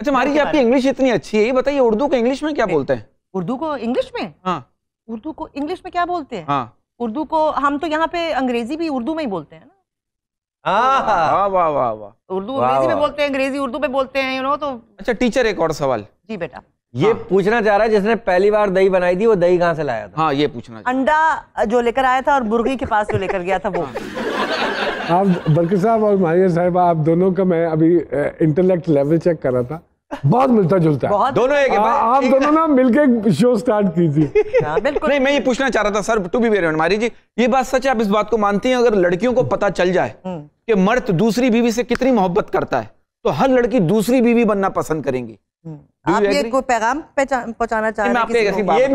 अच्छा हमारी आपकी इंग्लिश इतनी अच्छी है ये बताइए उर्दू को इंग्लिश हाँ। में क्या बोलते हैं उर्दू को इंग्लिश में उर्दू को इंग्लिश में क्या बोलते हैं उर्दू को हम तो यहाँ पे अंग्रेजी भी उर्दू में ही बोलते हैं उर्दू अंग्रेजी में बोलते हैं अंग्रेजी उर्दू में बोलते हैं यू नो तो अच्छा टीचर एक और सवाल जी बेटा ये हाँ। पूछना चाह रहा है जिसने पहली बार दही बनाई थी वो दही कहाँ से लाया था हाँ ये पूछना अंडा जो लेकर आया था और मुर्गी के पास जो लेकर गया था वो हाँ। आप बल्कि साहब और माहिया साहब आप दोनों का मैं अभी इंटेलेक्ट लेवल चेक कर रहा था बहुत मिलता जुलता बहुत दोनों एक आ, आप दोनों ना मिलके शो स्टार्ट कीजिए हाँ, बिल्कुल नहीं मैं ये पूछना चाह रहा था सर टू बी वेरी मारी जी ये बात सच है आप इस बात को मानते हैं अगर लड़कियों को पता चल जाए हम्म। कि मर्द दूसरी बीवी से कितनी मोहब्बत करता है तो हर लड़की दूसरी बीवी बनना पसंद करेंगी हम्म। आप ये कोई पैगाम पहुंचाना चाह रहे हैं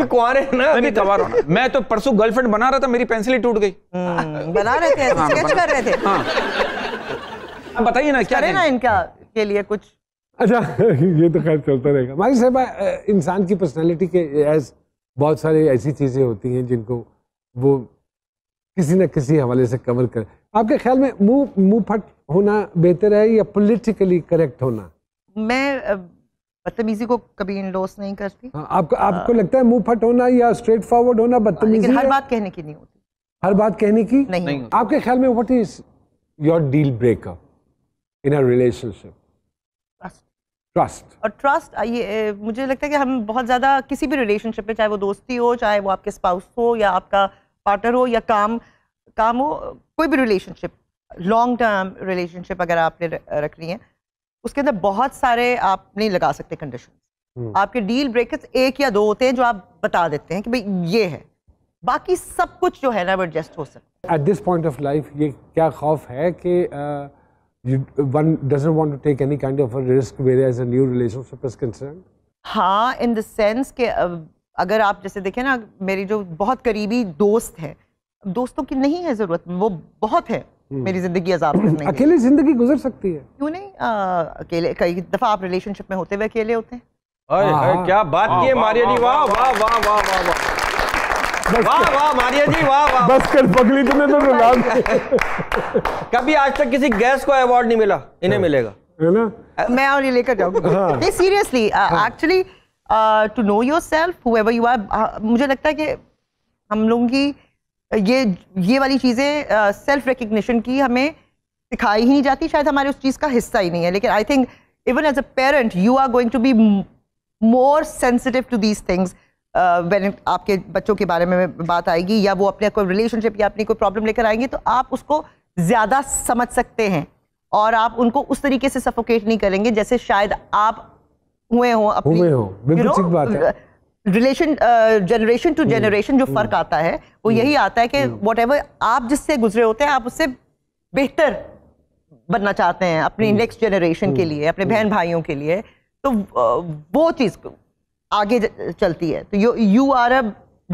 ना मैं भी मैं तो परसों गर्लफ्रेंड बना रहा था मेरी पेंसिल ही टूट गई हम्म, बना रहे थे स्केच हाँ, कर रहे थे हाँ। बताइए ना क्या ना इनका के लिए कुछ अच्छा ये तो खैर चलता रहेगा माजी साहब इंसान की पर्सनैलिटी के एज बहुत सारी ऐसी चीज़ें होती हैं जिनको वो किसी न किसी हवाले से कवर करें आपके ख्याल में मुंह मुंह फट होना बेहतर है या पॉलिटिकली करेक्ट होना मैं बदतमीजी को कभी इंडोस नहीं करती हाँ, आपको आपको लगता है मुंह फट होना या स्ट्रेट फॉरवर्ड होना हाँ, बदतमीजी हर बात कहने की नहीं होती हर बात कहने की नहीं, नहीं आपके ख्याल में what is your deal breakup in a relationship trust और ट्रस्ट ये मुझे लगता है कि हम बहुत ज़्यादा किसी भी रिलेशनशिप में चाहे वो दोस्ती हो चाहे वो आपके स्पाउस हो या आपका पार्टनर हो या काम काम हो कोई भी रिलेशनशिप लॉन्ग टर्म रिलेशनशिप अगर आपने रखनी है उसके अंदर बहुत सारे आप नहीं लगा सकते कंडीशन हम्म। आपके डील ब्रेकर्स एक या दो होते हैं जो आप बता देते हैं कि भाई ये है बाकी सब कुछ जो है ना वो एडजस्ट हो सकता है at this point of life ये क्या खौफ है कि uh... you, one doesn't want to take any kind of a risk whereas a new relationship is concerned? हाँ इन द सेंस के uh, अगर आप जैसे देखें ना मेरी जो बहुत करीबी दोस्त है दोस्तों की नहीं है ज़रूरत वो बहुत है hmm. मेरी ज़िंदगी अजाब करने अकेले ज़िंदगी गुजर सकती है क्यों नहीं आ, अकेले कई दफ़ा आप रिलेशनशिप में होते हुए अकेले होते हैं हाँ। क्या बात हाँ, की है मारिया जी वाह वाह वाह वाह वाह वाह वाह मारिया जी बस कल पगली तुमने तो कभी आज तक किसी गेस्ट को अवार्ड नहीं मिला इन्हें हाँ। मिलेगा मैं और ये लेकर जाऊंगा seriously actually to know your whoever you are मुझे लगता है कि हम लोगों की ये ये वाली चीज़ें सेल्फ रिकग्निशन की हमें सिखाई ही नहीं जाती शायद हमारे उस चीज़ का हिस्सा ही नहीं है लेकिन I think even as a parent you are going to be more sensitive to these things आपके बच्चों के बारे में बात आएगी या वो अपने कोई रिलेशनशिप या अपनी कोई प्रॉब्लम लेकर आएंगे तो आप उसको ज़्यादा समझ सकते हैं और आप उनको उस तरीके से सफोकेट नहीं करेंगे जैसे शायद आप हुए हो अपने हो बिल्कुल ठीक बात है रिलेशन जनरेशन टू जनरेशन जो हम्म। फर्क आता है वो हम्म। यही आता है कि वॉट हम्म। आप जिससे गुजरे होते हैं आप उससे बेहतर बनना चाहते हैं अपनी नेक्स्ट जनरेशन के लिए अपने बहन भाइयों के लिए तो वो चीज़ आगे चलती है तो you you are a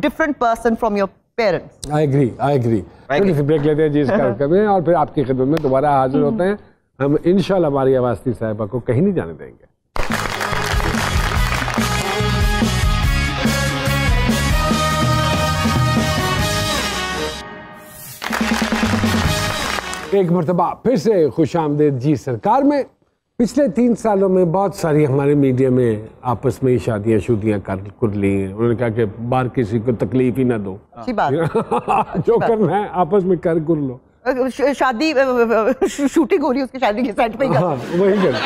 different person from your parents I agree I agree थोड़ी सी ब्रेक लेते हैं जी इस कार्यक्रम में और फिर आपकी खिदमत में दोबारा हाजिर होते हैं हम इनशाला हमारी आवासी साहिबा को कहीं नहीं जाने देंगे एक मरतबा फिर से खुश आमदेद जी सरकार में पिछले तीन सालों में बहुत सारी हमारे मीडिया में आपस में ही शादियां शुदियाँ कर कर ली हैं उन्होंने कहा कि बाहर किसी को तकलीफ ही ना दो अच्छी बात जो करना है आपस में कर कर लो शादी शूटिंग हो रही है उसकी शादी के साइड पे ही हाँ वही कर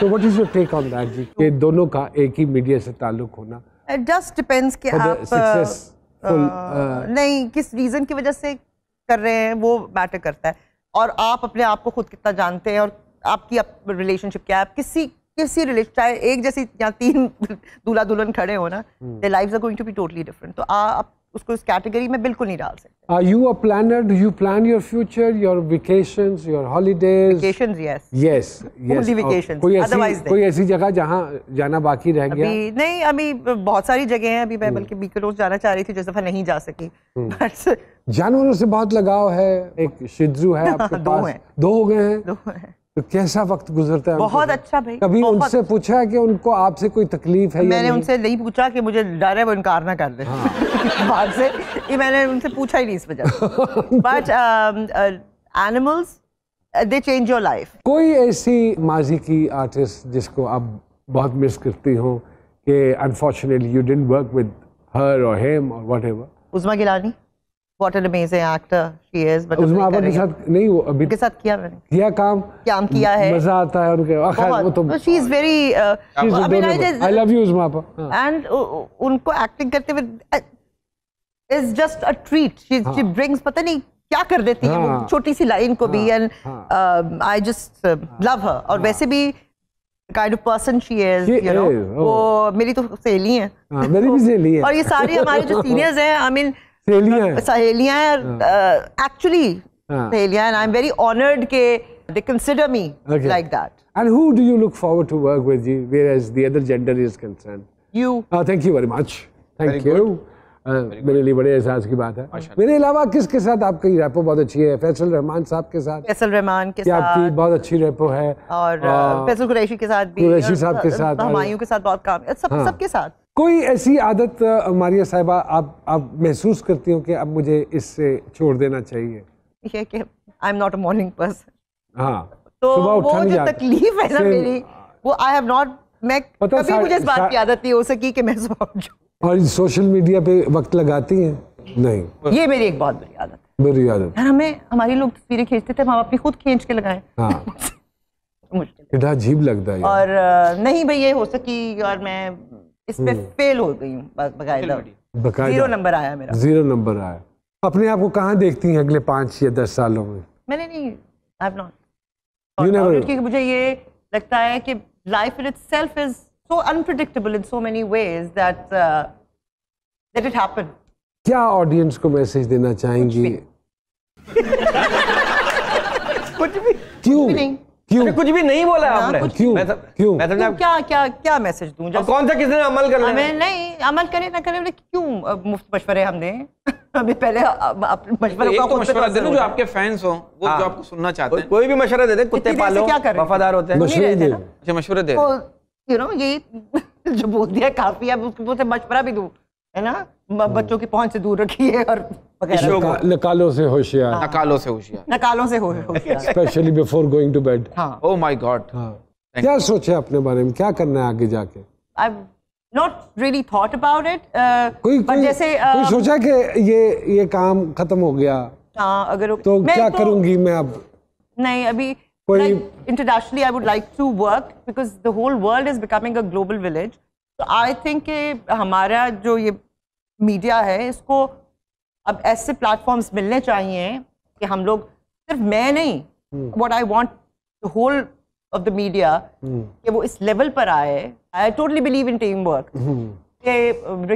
तो what is your take on that जी के दोनों का एक ही मीडिया से ताल्लुक होना इट जस्ट डिपेंड्स कि आप नहीं किस रीजन की वजह से कर रहे हैं वो मैटर करता है और आप अपने आप को खुद कितना जानते हैं और आपकी आप रिलेशनशिप क्या है आप किसी किसी रिलेशन चाहे एक जैसी या तीन दूल्हा दुल्हन खड़े हो ना they life are going to be totally different तो आप उसको इस कैटेगरी में बिल्कुल नहीं डाल सकते are you a planner you plan your future your vacations your holidays vacations yes yes only vacations कोई ऐसी कोई ऐसी जगह जहां जाना बाकी रह गया अभी नहीं अभी बहुत सारी जगह हैं अभी मैं हम्म। बल्कि बीकरोज जाना चाह रही थी जिस दफा नहीं जा सकी हम्म। बट जानवरों से बहुत लगाव है एक शिजू है हाँ, आपके पास दो हो गए हैं दो हैं तो कैसा वक्त गुजरता है बहुत अच्छा भाई कभी उनसे पूछा कि उनको आपसे कोई तकलीफ है मैंने उनसे नहीं पूछा कि मुझे डर है वो इनकार ना कर दे हाँ। बात से ये मैंने उनसे पूछा ही नहीं इस वजह but animals they change your life कोई ऐसी माजी की आर्टिस्ट जिसको आप बहुत मिस करती हो कि unfortunately you didn't work with her और हेम और whatever Uzma Gilani what an amazing actor she is but उसमें आप के साथ नहीं वो अभी के साथ किया मैंने किया काम काम किया है मजा आता है उनके आखिर वो तो she is very I mean I love you Uzma आपा एंड उनको acting करते हुए uh, is just a treat she हाँ. she brings पता नहीं क्या कर देती हाँ. है वो हाँ। छोटी सी लाइन को भी and I just love her और हाँ। वैसे भी kind of person she is, you know oh। वो मेरी तो सहेली है हाँ, मेरी भी सहेली है और ये सारी हमारे जो seniors हैं I mean सहेलियां एक्चुअली सहेलियां आई एम वेरी ऑनर्ड के uh, uh, मेरे लिए बड़े एहसास की बात है मेरे अलावा किसके साथ आपकी रैपो बहुत अच्छी है फैसल रहमान साहब के साथ फैसल रहमान के साथ आपकी बहुत अच्छी रैपो है और फैसल कुरैशी के साथ भी कुरैशी साहब के साथ हमायूं के साथ बहुत काम सब हाँ। सबके साथ कोई ऐसी आदत मारिया साहिबा आप आप महसूस करती हो कि अब मुझे इससे छोड़ देना चाहिए ये कि I am not a morning person हाँ तो तकलीफ है ना मेरी वो आई हैव नॉट मैं कभी मुझे इस बात की आदत नहीं हो सकी कि मैं और सोशल मीडिया पे वक्त लगाती हैं नहीं ये मेरी एक बहुत बड़ी आदत है बुरी आदत यार हमें हमारे लोग तस्वीरें खींचते थे हम अपनी खुद खींच के लगाए हाँ मुझे अजीब लगता है और नहीं भाई ये हो सकी और मैं इसमें फेल हम्म। हो गई जीरो नंबर आया मेरा जीरो नंबर आया अपने आप को कहाँ देखती हैं अगले पाँच या दस सालों में मैंने नहीं आई नॉट क्योंकि मुझे ये लगता है कि life in itself is so unpredictable in so many ways that that it happen क्या ऑडियंस को मैसेज देना चाहेंगी कुछ भी क्यों नहीं क्यों कुछ भी नहीं बोला आपने क्यों मैं क्यों मैं समझा क्या क्या क्या मैसेज दूं जब कौन सा किसने अमल कर लिया नहीं अमल करें ना करें क्यों मुफ्त मशवरे हम दें अभी पहले तो मशवरा तो मशवरा दे जो आपके फैंस हो वो जो हाँ। आपको सुनना चाहते हैं कोई भी मशवरा दे दे तो कुत्ते पालो क्या वफादार होते हैं मशवरे दे अच्छा मशवरे दे यू नो तो, ये जो बोल दिया काफी अब उसको मशवरा भी दूं है ना बच्चों की पहुंच से दूर रखिए और नकालों से होशियार नकालों से होशियार नकालों से होशियार specially before going to bed oh my God क्या सोचे अपने बारे में क्या करना है आगे जाके I not really thought about it कोई कोई जैसे uh, कोई सोचा कि ये ये काम खत्म हो गया हाँ अगर तो क्या तो करूंगी मैं अब नहीं अभी कोई internationally I would like to work because the whole world is becoming a global village तो आई थिंक हमारा जो ये मीडिया है इसको अब ऐसे प्लेटफॉर्म्स मिलने चाहिए कि हम लोग सिर्फ मैं नहीं what I want the whole of the media कि वो इस लेवल पर आए I totally believe in team work